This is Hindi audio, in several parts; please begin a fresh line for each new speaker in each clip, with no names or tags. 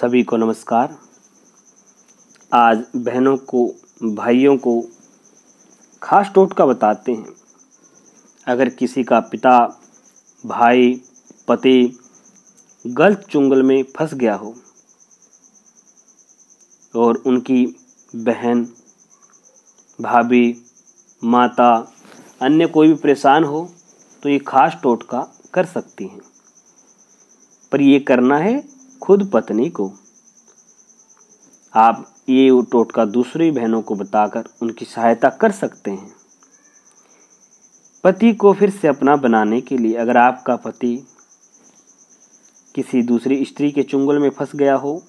सभी को नमस्कार आज बहनों को भाइयों को खास टोटका बताते हैं अगर किसी का पिता भाई पति गलत चुंगल में फंस गया हो और उनकी बहन भाभी माता अन्य कोई भी परेशान हो तो ये खास टोटका कर सकती हैं पर ये करना है खुद पत्नी को आप ये टोटका दूसरी बहनों को बताकर उनकी सहायता कर सकते हैं पति को फिर से अपना बनाने के लिए अगर आपका पति किसी दूसरी स्त्री के चुंगल में फंस गया हो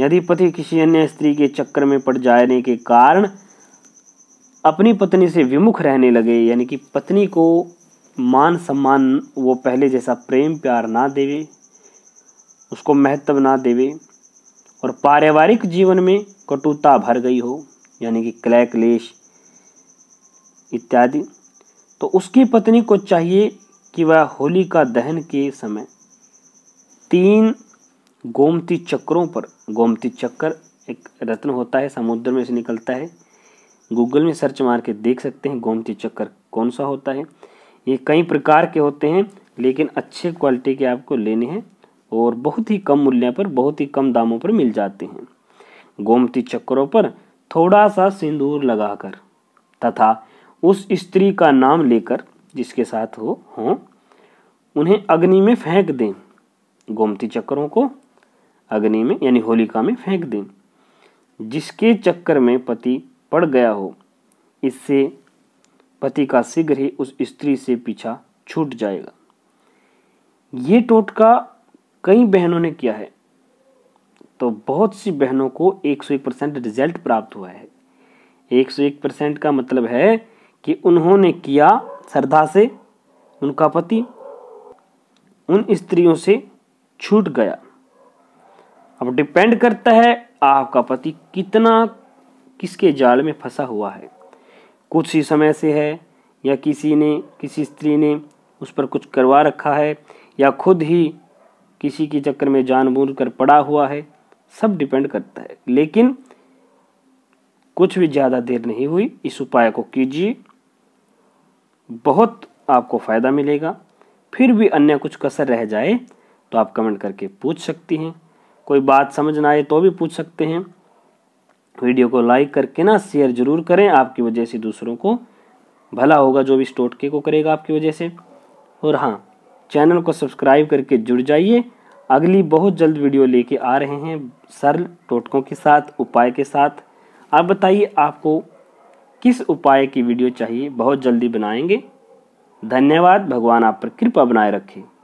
यदि पति किसी अन्य स्त्री के चक्कर में पड़ जाने के कारण अपनी पत्नी से विमुख रहने लगे यानी कि पत्नी को मान सम्मान वो पहले जैसा प्रेम प्यार ना देवे उसको महत्व ना देवे और पारिवारिक जीवन में कटुता भर गई हो यानी कि क्लय क्लेश इत्यादि तो उसकी पत्नी को चाहिए कि वह होली का दहन के समय तीन गोमती चक्रों पर गोमती चक्कर एक रत्न होता है समुद्र में से निकलता है गूगल में सर्च मार के देख सकते हैं गोमती चक्कर कौन सा होता है ये कई प्रकार के होते हैं लेकिन अच्छे क्वालिटी के आपको लेने हैं और बहुत ही कम मूल्य पर बहुत ही कम दामों पर मिल जाते हैं गोमती चक्रों पर थोड़ा सा सिंदूर लगाकर तथा उस स्त्री का नाम लेकर जिसके साथ हो हों उन्हें अग्नि में फेंक दें गोमती चक्रों को अग्नि में यानी होलिका में फेंक दें जिसके चक्कर में पति पड़ गया हो इससे पति का शीघ्र ही उस स्त्री से पीछा छूट जाएगा ये टोटका कई बहनों ने किया है तो बहुत सी बहनों को 101 परसेंट रिजल्ट प्राप्त हुआ है 101 परसेंट का मतलब है कि उन्होंने किया श्रद्धा से उनका पति उन स्त्रियों से छूट गया अब डिपेंड करता है आपका पति कितना किसके जाल में फंसा हुआ है कुछ ही समय से है या किसी ने किसी स्त्री ने उस पर कुछ करवा रखा है या खुद ही किसी के चक्कर में जानबूझकर पड़ा हुआ है सब डिपेंड करता है लेकिन कुछ भी ज़्यादा देर नहीं हुई इस उपाय को कीजिए बहुत आपको फ़ायदा मिलेगा फिर भी अन्य कुछ कसर रह जाए तो आप कमेंट करके पूछ सकती हैं कोई बात समझ ना आए तो भी पूछ सकते हैं वीडियो को लाइक करके ना शेयर ज़रूर करें आपकी वजह से दूसरों को भला होगा जो भी स्टोटके को करेगा आपकी वजह से और हाँ चैनल को सब्सक्राइब करके जुड़ जाइए अगली बहुत जल्द वीडियो लेके आ रहे हैं सरल टोटकों के साथ उपाय के साथ आप बताइए आपको किस उपाय की वीडियो चाहिए बहुत जल्दी बनाएंगे धन्यवाद भगवान आप पर कृपा बनाए रखें